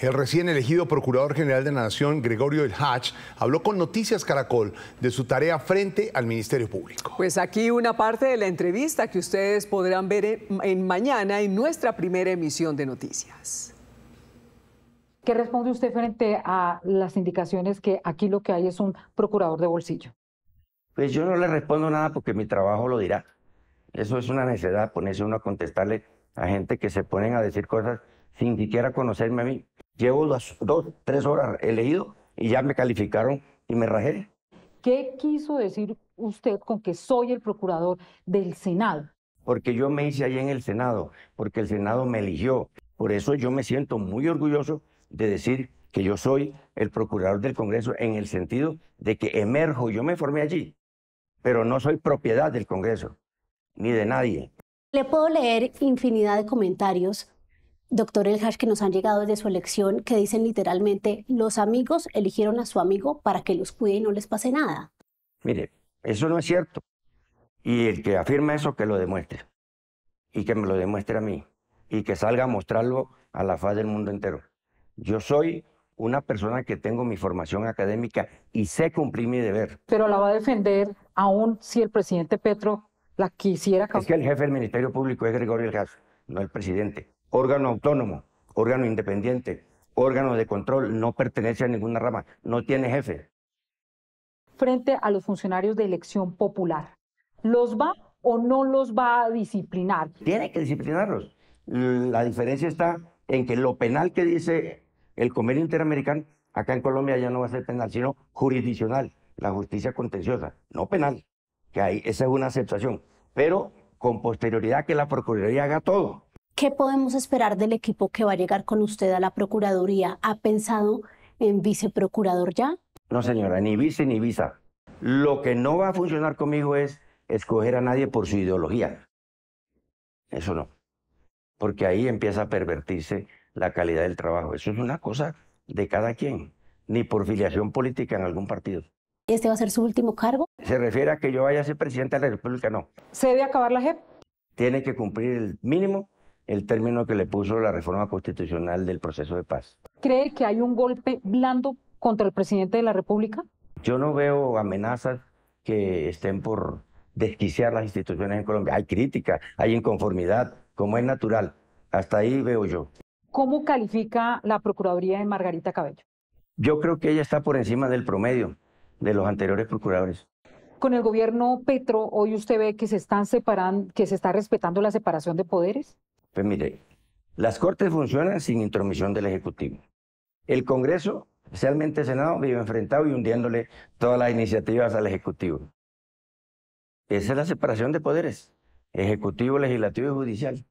El recién elegido Procurador General de la Nación, Gregorio El Hatch, habló con Noticias Caracol de su tarea frente al Ministerio Público. Pues aquí una parte de la entrevista que ustedes podrán ver en, mañana en nuestra primera emisión de Noticias. ¿Qué responde usted frente a las indicaciones que aquí lo que hay es un procurador de bolsillo? Pues yo no le respondo nada porque mi trabajo lo dirá. Eso es una necesidad, ponerse uno a contestarle a gente que se ponen a decir cosas sin siquiera conocerme a mí. Llevo las dos, tres horas elegido y ya me calificaron y me rajé. ¿Qué quiso decir usted con que soy el procurador del Senado? Porque yo me hice allí en el Senado, porque el Senado me eligió. Por eso yo me siento muy orgulloso de decir que yo soy el procurador del Congreso en el sentido de que emerjo, yo me formé allí, pero no soy propiedad del Congreso, ni de nadie. Le puedo leer infinidad de comentarios doctor El Hash, que nos han llegado desde su elección, que dicen literalmente, los amigos eligieron a su amigo para que los cuide y no les pase nada. Mire, eso no es cierto. Y el que afirma eso, que lo demuestre. Y que me lo demuestre a mí. Y que salga a mostrarlo a la faz del mundo entero. Yo soy una persona que tengo mi formación académica y sé cumplir mi deber. Pero la va a defender aún si el presidente Petro la quisiera... Es que el jefe del Ministerio Público es Gregorio El Hash, no el presidente órgano autónomo, órgano independiente, órgano de control, no pertenece a ninguna rama, no tiene jefe. Frente a los funcionarios de elección popular, ¿los va o no los va a disciplinar? Tiene que disciplinarlos. La diferencia está en que lo penal que dice el convenio interamericano, acá en Colombia ya no va a ser penal, sino jurisdiccional, la justicia contenciosa, no penal, que ahí esa es una aceptación, pero con posterioridad que la Procuraduría haga todo. ¿Qué podemos esperar del equipo que va a llegar con usted a la Procuraduría? ¿Ha pensado en viceprocurador ya? No, señora, ni vice ni visa. Lo que no va a funcionar conmigo es escoger a nadie por su ideología. Eso no. Porque ahí empieza a pervertirse la calidad del trabajo. Eso es una cosa de cada quien, ni por filiación política en algún partido. ¿Este va a ser su último cargo? ¿Se refiere a que yo vaya a ser presidente de la República? No. ¿Se debe acabar la JEP? Tiene que cumplir el mínimo el término que le puso la reforma constitucional del proceso de paz. ¿Cree que hay un golpe blando contra el presidente de la República? Yo no veo amenazas que estén por desquiciar las instituciones en Colombia. Hay crítica, hay inconformidad, como es natural. Hasta ahí veo yo. ¿Cómo califica la Procuraduría de Margarita Cabello? Yo creo que ella está por encima del promedio de los anteriores procuradores. Con el gobierno Petro, hoy usted ve que se están que se está respetando la separación de poderes. Pues mire, las Cortes funcionan sin intromisión del Ejecutivo. El Congreso, especialmente el Senado, vive enfrentado y hundiéndole todas las iniciativas al Ejecutivo. Esa es la separación de poderes, Ejecutivo, Legislativo y Judicial.